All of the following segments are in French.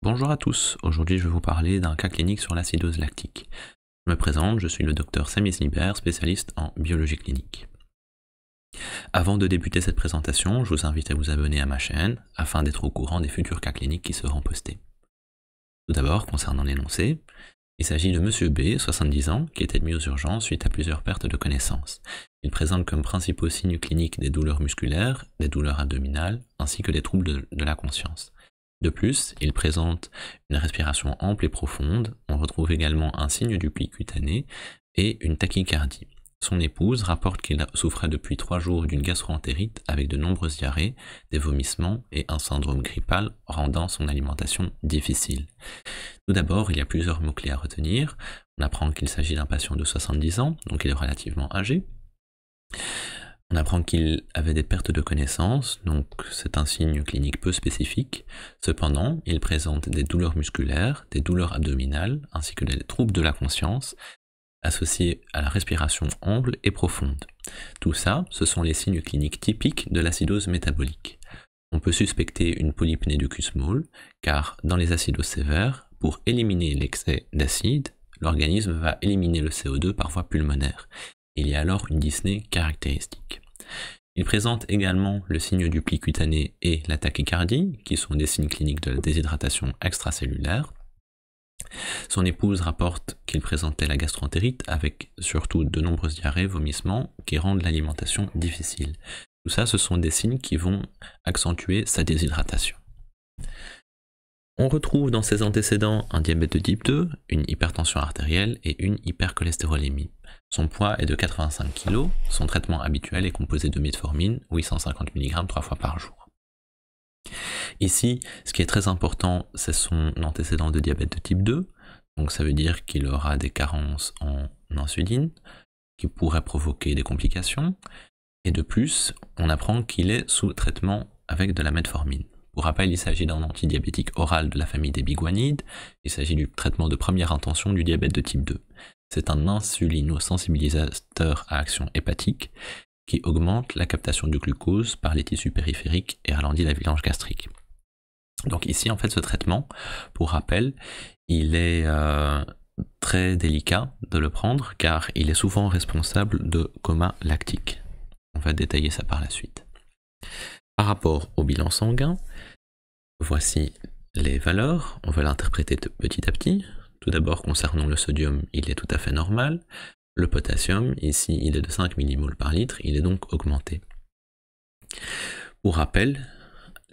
Bonjour à tous, aujourd'hui je vais vous parler d'un cas clinique sur l'acidose lactique. Je me présente, je suis le docteur Samy Sniper, spécialiste en biologie clinique. Avant de débuter cette présentation, je vous invite à vous abonner à ma chaîne afin d'être au courant des futurs cas cliniques qui seront postés. Tout d'abord, concernant l'énoncé, il s'agit de Monsieur B, 70 ans, qui est admis aux urgences suite à plusieurs pertes de connaissances. Il présente comme principaux signes cliniques des douleurs musculaires, des douleurs abdominales, ainsi que des troubles de la conscience. De plus, il présente une respiration ample et profonde, on retrouve également un signe du pli cutané et une tachycardie. Son épouse rapporte qu'il souffrait depuis trois jours d'une gastroentérite avec de nombreuses diarrhées, des vomissements et un syndrome grippal rendant son alimentation difficile. Tout d'abord, il y a plusieurs mots-clés à retenir. On apprend qu'il s'agit d'un patient de 70 ans, donc il est relativement âgé. On apprend qu'il avait des pertes de connaissance, donc c'est un signe clinique peu spécifique. Cependant, il présente des douleurs musculaires, des douleurs abdominales, ainsi que des troubles de la conscience, associés à la respiration ample et profonde. Tout ça, ce sont les signes cliniques typiques de l'acidose métabolique. On peut suspecter une polypnée de cusmol, car dans les acidoses sévères, pour éliminer l'excès d'acide, l'organisme va éliminer le CO2 par voie pulmonaire. Il y a alors une dyspnée caractéristique. Il présente également le signe du pli cutané et la tachycardie, qui sont des signes cliniques de la déshydratation extracellulaire. Son épouse rapporte qu'il présentait la gastroentérite avec surtout de nombreuses diarrhées, vomissements qui rendent l'alimentation difficile. Tout ça, ce sont des signes qui vont accentuer sa déshydratation. On retrouve dans ses antécédents un diabète de type 2, une hypertension artérielle et une hypercholestérolémie. Son poids est de 85 kg, son traitement habituel est composé de metformine, 850 mg trois fois par jour. Ici, ce qui est très important, c'est son antécédent de diabète de type 2, donc ça veut dire qu'il aura des carences en insuline, qui pourraient provoquer des complications, et de plus, on apprend qu'il est sous traitement avec de la metformine. Pour rappel, il s'agit d'un antidiabétique oral de la famille des biguanides. Il s'agit du traitement de première intention du diabète de type 2. C'est un insulinosensibilisateur à action hépatique qui augmente la captation du glucose par les tissus périphériques et ralentit la vidange gastrique. Donc ici, en fait, ce traitement, pour rappel, il est euh, très délicat de le prendre car il est souvent responsable de coma lactique. On va détailler ça par la suite. Par rapport au bilan sanguin, Voici les valeurs, on va l'interpréter petit à petit. Tout d'abord, concernant le sodium, il est tout à fait normal. Le potassium, ici, il est de 5 millimoles par litre, il est donc augmenté. Pour rappel,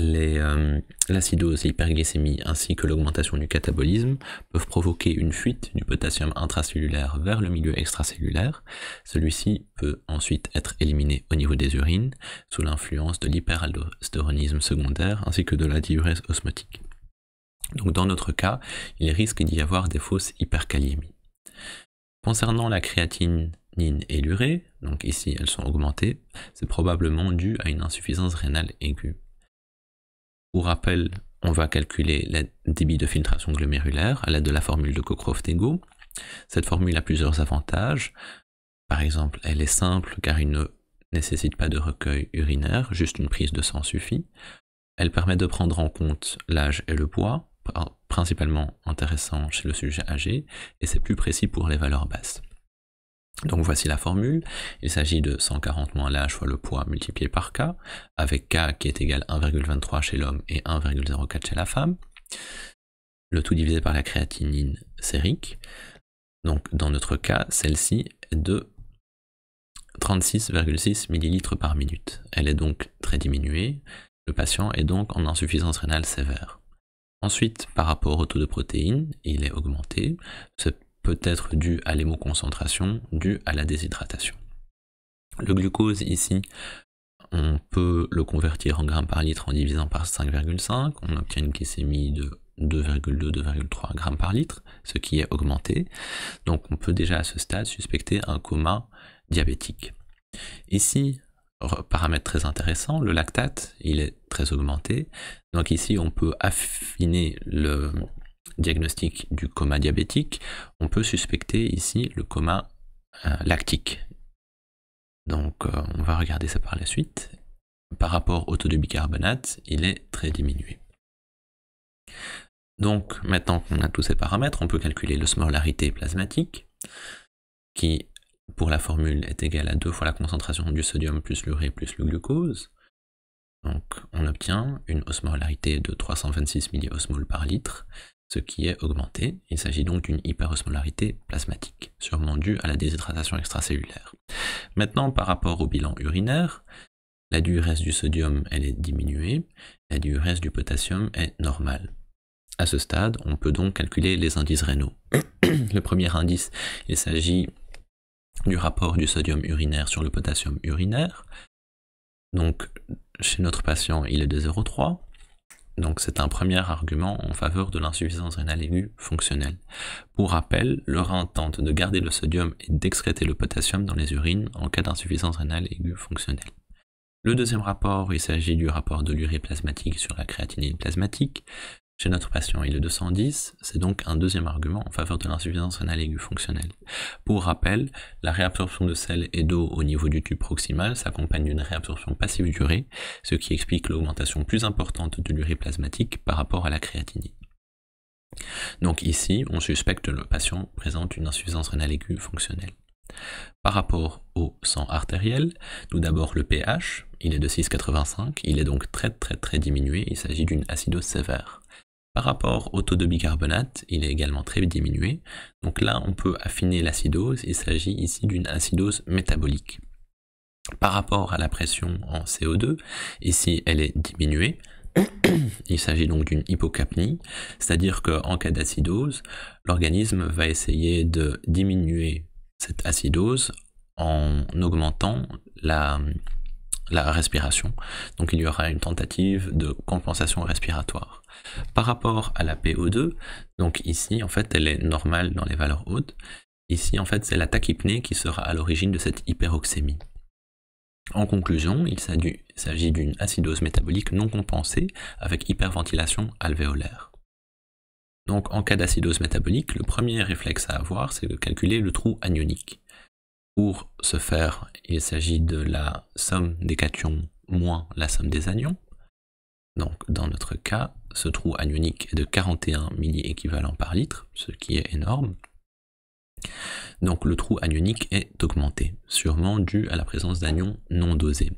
euh, L'acidose et l'hyperglycémie ainsi que l'augmentation du catabolisme peuvent provoquer une fuite du potassium intracellulaire vers le milieu extracellulaire. Celui-ci peut ensuite être éliminé au niveau des urines sous l'influence de l'hyperaldostéronisme secondaire ainsi que de la diurèse osmotique. Donc dans notre cas, il risque d'y avoir des fausses hyperkaliémies. Concernant la créatinine et l'urée, donc ici elles sont augmentées, c'est probablement dû à une insuffisance rénale aiguë. Pour rappel, on va calculer le débit de filtration glomérulaire à l'aide de la formule de Cockcroft-Ego. Cette formule a plusieurs avantages. Par exemple, elle est simple car il ne nécessite pas de recueil urinaire, juste une prise de sang suffit. Elle permet de prendre en compte l'âge et le poids, principalement intéressant chez le sujet âgé, et c'est plus précis pour les valeurs basses. Donc voici la formule, il s'agit de 140 moins l'âge fois le poids multiplié par K, avec K qui est égal à 1,23 chez l'homme et 1,04 chez la femme, le tout divisé par la créatinine sérique. Donc dans notre cas, celle-ci est de 36,6 ml par minute. Elle est donc très diminuée, le patient est donc en insuffisance rénale sévère. Ensuite, par rapport au taux de protéines, il est augmenté peut être dû à l'hémoconcentration, dû à la déshydratation. Le glucose ici, on peut le convertir en grammes par litre en divisant par 5,5, on obtient une glycémie de 2,2-2,3 grammes par litre, ce qui est augmenté. Donc on peut déjà à ce stade suspecter un coma diabétique. Ici, paramètre très intéressant, le lactate, il est très augmenté. Donc ici, on peut affiner le, diagnostic du coma diabétique, on peut suspecter ici le coma euh, lactique. Donc euh, on va regarder ça par la suite. Par rapport au taux de bicarbonate, il est très diminué. Donc maintenant qu'on a tous ces paramètres, on peut calculer l'osmolarité plasmatique, qui pour la formule est égale à 2 fois la concentration du sodium plus l'urée plus le glucose. Donc on obtient une osmolarité de 326 milliosmoles par litre, ce qui est augmenté. Il s'agit donc d'une hyperosmolarité plasmatique, sûrement due à la déshydratation extracellulaire. Maintenant, par rapport au bilan urinaire, la diurèse du sodium, elle est diminuée, la diurèse du potassium est normale. À ce stade, on peut donc calculer les indices rénaux. le premier indice, il s'agit du rapport du sodium urinaire sur le potassium urinaire. Donc, chez notre patient, il est de 0,3. Donc c'est un premier argument en faveur de l'insuffisance rénale aiguë fonctionnelle. Pour rappel, le rein tente de garder le sodium et d'excréter le potassium dans les urines en cas d'insuffisance rénale aiguë fonctionnelle. Le deuxième rapport, il s'agit du rapport de l'urée plasmatique sur la créatinine plasmatique chez notre patient. est de 210, c'est donc un deuxième argument en faveur de l'insuffisance rénale aiguë fonctionnelle. Pour rappel, la réabsorption de sel et d'eau au niveau du tube proximal s'accompagne d'une réabsorption passive durée, ce qui explique l'augmentation plus importante de l'urée plasmatique par rapport à la créatinine. Donc ici, on suspecte que le patient présente une insuffisance rénale aiguë fonctionnelle. Par rapport au sang artériel, tout d'abord le pH, il est de 6,85, il est donc très très très diminué, il s'agit d'une acidose sévère. Par rapport au taux de bicarbonate, il est également très diminué. Donc là, on peut affiner l'acidose. Il s'agit ici d'une acidose métabolique. Par rapport à la pression en CO2, ici, elle est diminuée. Il s'agit donc d'une hypocapnie, c'est-à-dire qu'en cas d'acidose, l'organisme va essayer de diminuer cette acidose en augmentant la, la respiration. Donc il y aura une tentative de compensation respiratoire. Par rapport à la PO2, donc ici en fait elle est normale dans les valeurs hautes. Ici en fait c'est la tachypnée qui sera à l'origine de cette hyperoxémie. En conclusion, il s'agit d'une acidose métabolique non compensée avec hyperventilation alvéolaire. Donc en cas d'acidose métabolique, le premier réflexe à avoir, c'est de calculer le trou anionique. Pour ce faire, il s'agit de la somme des cations moins la somme des anions. Donc dans notre cas, ce trou anionique est de 41 équivalents par litre, ce qui est énorme. Donc le trou anionique est augmenté, sûrement dû à la présence d'anions non dosés.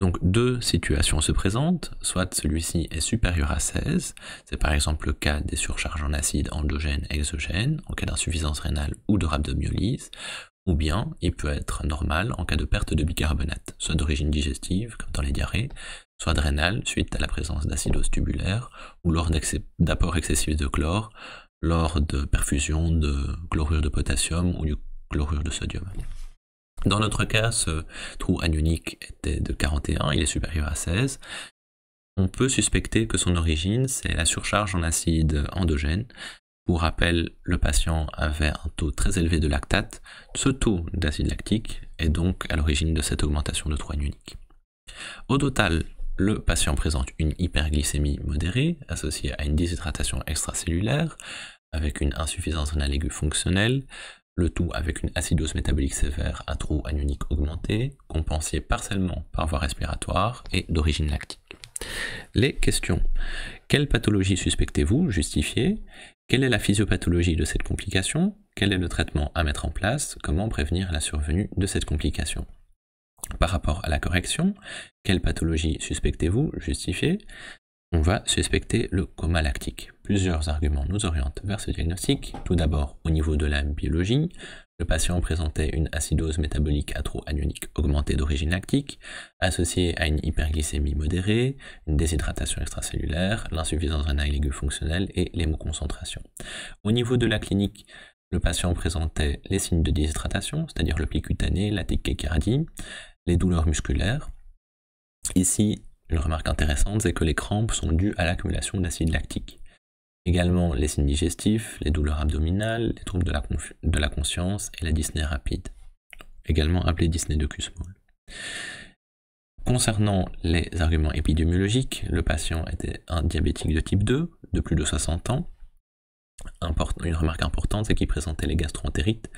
Donc deux situations se présentent, soit celui-ci est supérieur à 16, c'est par exemple le cas des surcharges en acide endogène-exogène, en cas d'insuffisance rénale ou de rhabdomyolyse, ou bien il peut être normal en cas de perte de bicarbonate, soit d'origine digestive, comme dans les diarrhées, soit rénale suite à la présence d'acidose tubulaire, ou lors d'apport excessif de chlore, lors de perfusion de chlorure de potassium ou de chlorure de sodium. Dans notre cas, ce trou anionique était de 41, il est supérieur à 16. On peut suspecter que son origine, c'est la surcharge en acide endogène rappelle le patient avait un taux très élevé de lactate. Ce taux d'acide lactique est donc à l'origine de cette augmentation de trou anionique. Au total, le patient présente une hyperglycémie modérée associée à une déshydratation extracellulaire avec une insuffisance en aiguë fonctionnelle, le tout avec une acidose métabolique sévère à trou anionique augmenté, compensé partiellement par voie respiratoire et d'origine lactique. Les questions. Quelle pathologie suspectez-vous, justifiée quelle est la physiopathologie de cette complication Quel est le traitement à mettre en place Comment prévenir la survenue de cette complication Par rapport à la correction, quelle pathologie suspectez-vous Justifiez. On va suspecter le coma lactique. Plusieurs arguments nous orientent vers ce diagnostic. Tout d'abord, au niveau de la biologie, le patient présentait une acidose métabolique atro-anionique augmentée d'origine lactique, associée à une hyperglycémie modérée, une déshydratation extracellulaire, l'insuffisance rénale aiguë fonctionnelle et l'hémoconcentration. Au niveau de la clinique, le patient présentait les signes de déshydratation, c'est-à-dire le pli cutané, la tachycardie, les douleurs musculaires. Ici, une remarque intéressante, c'est que les crampes sont dues à l'accumulation d'acide lactique. Également les signes digestifs, les douleurs abdominales, les troubles de la, conscience et la dysnée rapide, également appelée dyspnée de Cusmol. Concernant les arguments épidémiologiques, le patient était un diabétique de type 2 de plus de 60 ans. une remarque importante, c'est qu'il présentait les gastroentérites.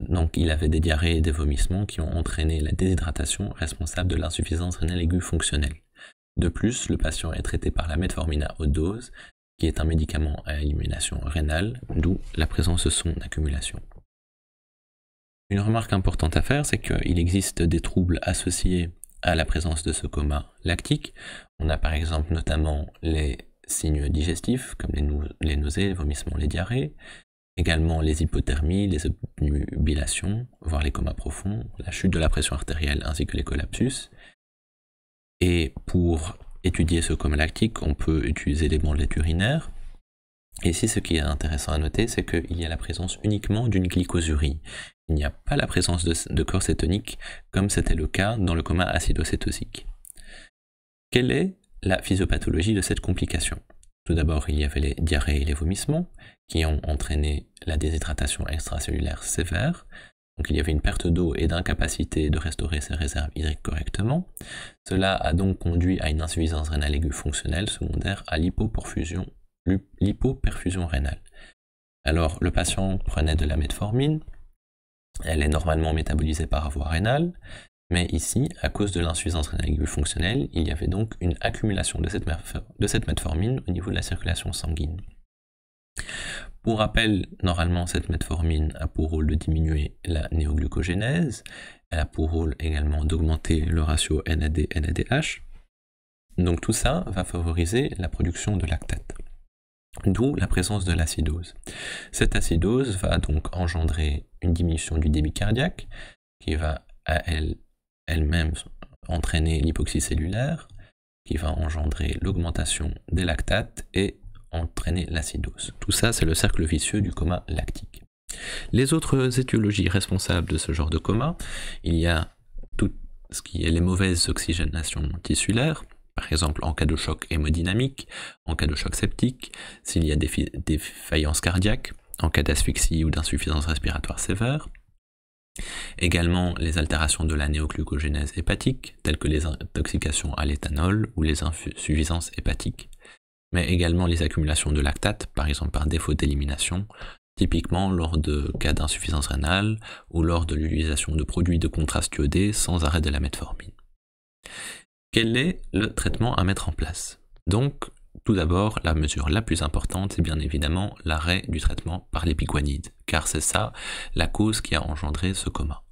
Donc il avait des diarrhées et des vomissements qui ont entraîné la déshydratation responsable de l'insuffisance rénale aiguë fonctionnelle. De plus, le patient est traité par la metformina haute dose qui est un médicament à élimination rénale, d'où la présence de son accumulation. Une remarque importante à faire, c'est qu'il existe des troubles associés à la présence de ce coma lactique. On a par exemple notamment les signes digestifs, comme les, nausées, vomissements, les diarrhées, également les hypothermies, les obnubilations, voire les comas profonds, la chute de la pression artérielle ainsi que les collapsus. Et pour étudier ce coma lactique, on peut utiliser les bandelettes urinaires. Et ici, ce qui est intéressant à noter, c'est qu'il y a la présence uniquement d'une glycosurie. Il n'y a pas la présence de, corps cétonique, comme c'était le cas dans le coma acido Quelle est la physiopathologie de cette complication Tout d'abord, il y avait les diarrhées et les vomissements, qui ont entraîné la déshydratation extracellulaire sévère, donc il y avait une perte d'eau et d'incapacité de restaurer ses réserves hydriques correctement. Cela a donc conduit à une insuffisance rénale aiguë fonctionnelle secondaire à l'hypoperfusion rénale. Alors le patient prenait de la metformine, elle est normalement métabolisée par voie rénale, mais ici, à cause de l'insuffisance rénale aiguë fonctionnelle, il y avait donc une accumulation de cette, de cette metformine au niveau de la circulation sanguine. Pour rappel, normalement, cette metformine a pour rôle de diminuer la néoglucogénèse. Elle a pour rôle également d'augmenter le ratio NAD-NADH. Donc tout ça va favoriser la production de lactate. D'où la présence de l'acidose. Cette acidose va donc engendrer une diminution du débit cardiaque, qui va à elle, elle-même entraîner l'hypoxie cellulaire, qui va engendrer l'augmentation des lactates et entraîner l'acidose. Tout ça, c'est le cercle vicieux du coma lactique. Les autres étiologies responsables de ce genre de coma, il y a tout ce qui est les mauvaises oxygénations tissulaires, par exemple en cas de choc hémodynamique, en cas de choc septique, s'il y a des défaillances cardiaques, en cas d'asphyxie ou d'insuffisance respiratoire sévère. Également les altérations de la néoglucogénèse hépatique, telles que les intoxications à l'éthanol ou les insuffisances hépatiques mais également les accumulations de lactate, par exemple par défaut d'élimination, typiquement lors de cas d'insuffisance rénale ou lors de l'utilisation de produits de contraste iodé sans arrêt de la metformine. Quel est le traitement à mettre en place Donc, tout d'abord, la mesure la plus importante, c'est bien évidemment l'arrêt du traitement par les car c'est ça la cause qui a engendré ce coma.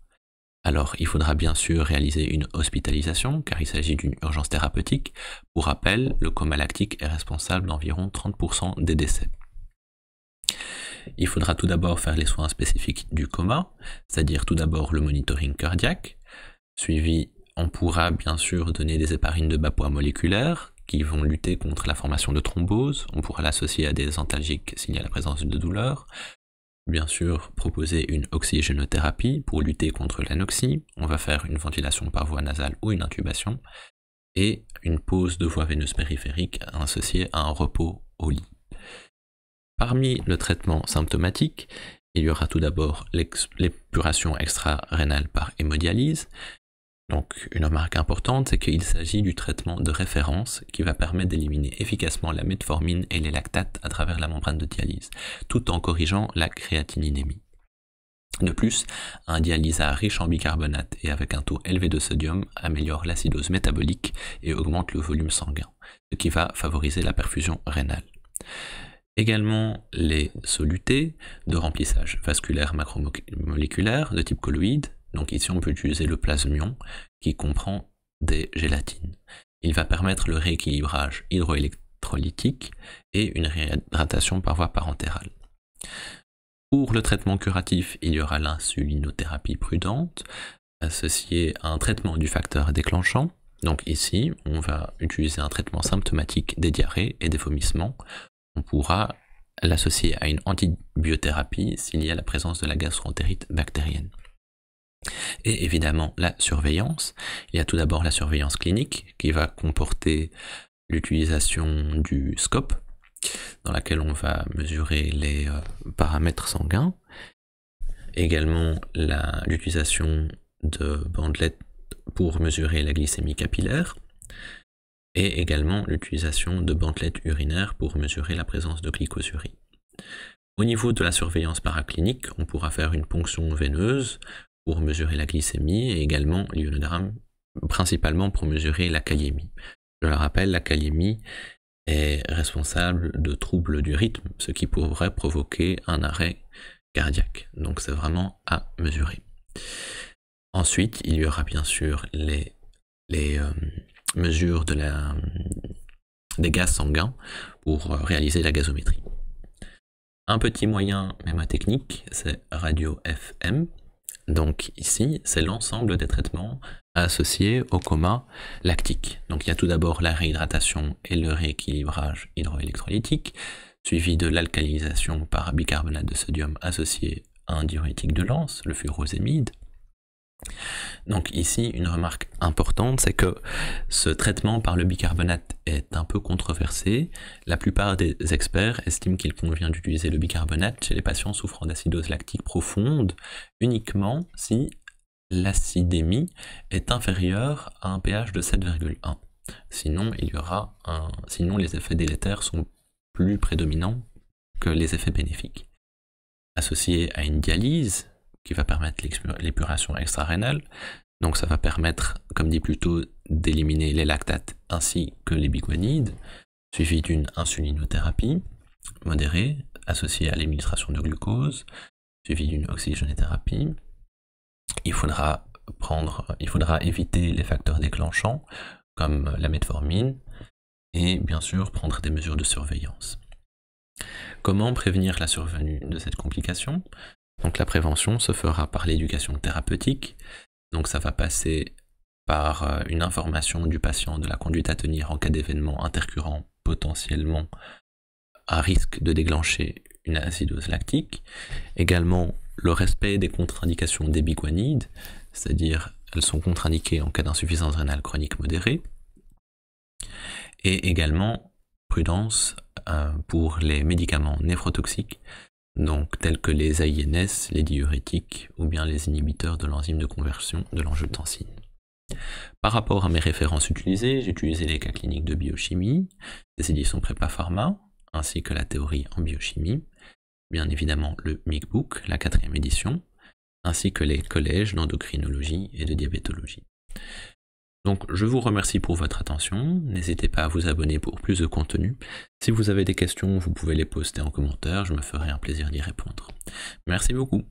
Alors, il faudra bien sûr réaliser une hospitalisation, car il s'agit d'une urgence thérapeutique. Pour rappel, le coma lactique est responsable d'environ 30% des décès. Il faudra tout d'abord faire les soins spécifiques du coma, c'est-à-dire tout d'abord le monitoring cardiaque, suivi on pourra bien sûr donner des éparines de bas poids moléculaires qui vont lutter contre la formation de thrombose, on pourra l'associer à des antalgiques s'il y a la présence de douleur, bien sûr proposer une oxygénothérapie pour lutter contre l'anoxie. On va faire une ventilation par voie nasale ou une intubation et une pause de voie veineuse périphérique associée à un repos au lit. Parmi le traitement symptomatique, il y aura tout d'abord l'épuration extra-rénale par hémodialyse, donc une remarque importante, c'est qu'il s'agit du traitement de référence qui va permettre d'éliminer efficacement la metformine et les lactates à travers la membrane de dialyse, tout en corrigeant la créatininémie. De plus, un dialysat riche en bicarbonate et avec un taux élevé de sodium améliore l'acidose métabolique et augmente le volume sanguin, ce qui va favoriser la perfusion rénale. Également les solutés de remplissage vasculaire macromoléculaire de type colloïde donc ici, on peut utiliser le plasmion qui comprend des gélatines. Il va permettre le rééquilibrage hydroélectrolytique et une réhydratation par voie parentérale. Pour le traitement curatif, il y aura l'insulinothérapie prudente, associée à un traitement du facteur déclenchant. Donc ici, on va utiliser un traitement symptomatique des diarrhées et des vomissements. On pourra l'associer à une antibiothérapie s'il y a la présence de la gastroentérite bactérienne. Et évidemment, la surveillance. Il y a tout d'abord la surveillance clinique qui va comporter l'utilisation du scope dans laquelle on va mesurer les euh, paramètres sanguins. Également l'utilisation de bandelettes pour mesurer la glycémie capillaire et également l'utilisation de bandelettes urinaires pour mesurer la présence de glycosurie. Au niveau de la surveillance paraclinique, on pourra faire une ponction veineuse pour mesurer la glycémie et également l'ionogramme principalement pour mesurer la kaliémie. Je le rappelle, la kaliémie est responsable de troubles du rythme, ce qui pourrait provoquer un arrêt cardiaque. Donc c'est vraiment à mesurer. Ensuite, il y aura bien sûr les, euh, mesures de des gaz sanguins pour euh, réaliser la gazométrie. Un petit moyen, même technique, c'est radio FM, donc ici, c'est l'ensemble des traitements associés au coma lactique. Donc il y a tout d'abord la réhydratation et le rééquilibrage hydroélectrolytique, suivi de l'alcalisation par bicarbonate de sodium associé à un diurétique de lance, le furosémide, donc ici, une remarque importante, c'est que ce traitement par le bicarbonate est un peu controversé. La plupart des experts estiment qu'il convient d'utiliser le bicarbonate chez les patients souffrant d'acidose lactique profonde uniquement si l'acidémie est inférieure à un pH de 7,1. Sinon, il y aura un... sinon les effets délétères sont plus prédominants que les effets bénéfiques. Associé à une dialyse, qui va permettre l'épuration extra-rénale. Donc ça va permettre, comme dit plus tôt, d'éliminer les lactates ainsi que les biguanides, suivi d'une insulinothérapie modérée associée à l'administration de glucose, suivi d'une oxygénothérapie. Il faudra, prendre, il faudra éviter les facteurs déclenchants comme la metformine et bien sûr prendre des mesures de surveillance. Comment prévenir la survenue de cette complication donc la prévention se fera par l'éducation thérapeutique. Donc ça va passer par euh, une information du patient de la conduite à tenir en cas d'événement intercurrent potentiellement à risque de déclencher une acidose lactique. Également le respect des contre-indications des biguanides, c'est-à-dire elles sont contre-indiquées en cas d'insuffisance rénale chronique modérée. Et également prudence euh, pour les médicaments néphrotoxiques donc tels que les AINS, les diurétiques ou bien les inhibiteurs de l'enzyme de conversion de l'angiotensine. Par rapport à mes références utilisées, j'ai utilisé les cas cliniques de biochimie, les éditions Prépa Pharma, ainsi que la théorie en biochimie, bien évidemment le MICBOOK, la quatrième édition, ainsi que les collèges d'endocrinologie et de diabétologie. Donc je vous remercie pour votre attention, n'hésitez pas à vous abonner pour plus de contenu. Si vous avez des questions, vous pouvez les poster en commentaire, je me ferai un plaisir d'y répondre. Merci beaucoup.